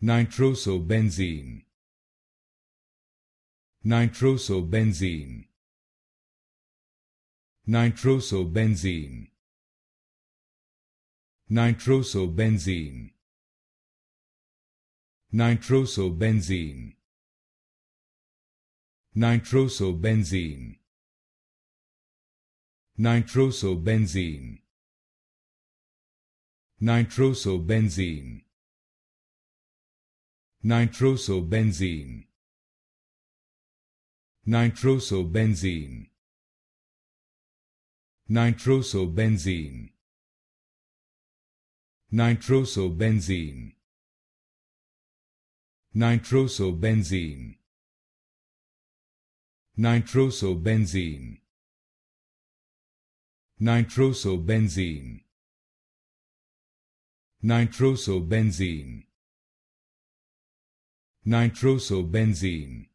nitrosobenzene nitrosobenzene nitrosobenzene nitrosobenzene nitrosobenzene nitrosobenzene nitrosobenzene nitrosobenzene nitrosobenzene nitrosobenzene nitrosobenzene nitrosobenzene nitrosobenzene nitrosobenzene nitrosobenzene nitrosobenzene nitrosobenzene.